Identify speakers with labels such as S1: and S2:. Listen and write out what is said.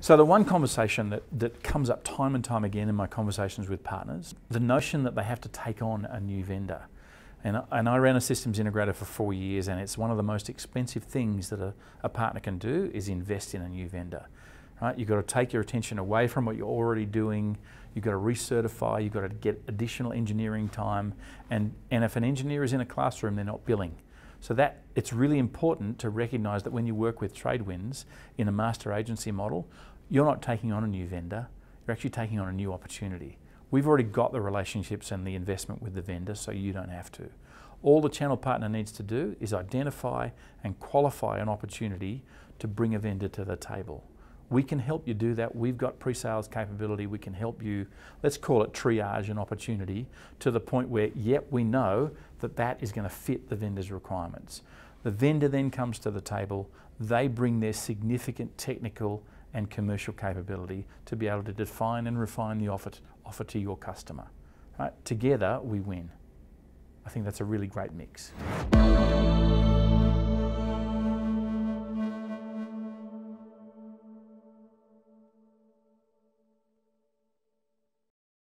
S1: So the one conversation that, that comes up time and time again in my conversations with partners, the notion that they have to take on a new vendor. And, and I ran a systems integrator for four years and it's one of the most expensive things that a, a partner can do is invest in a new vendor. Right? You've got to take your attention away from what you're already doing, you've got to recertify, you've got to get additional engineering time, and, and if an engineer is in a classroom, they're not billing. So that it's really important to recognise that when you work with Tradewinds in a master agency model, you're not taking on a new vendor, you're actually taking on a new opportunity. We've already got the relationships and the investment with the vendor, so you don't have to. All the channel partner needs to do is identify and qualify an opportunity to bring a vendor to the table we can help you do that. We've got pre sales capability. We can help you, let's call it triage and opportunity to the point where, yep, we know that that is going to fit the vendor's requirements. The vendor then comes to the table, they bring their significant technical and commercial capability to be able to define and refine the offer, offer to your customer. Right? Together, we win. I think that's a really great mix.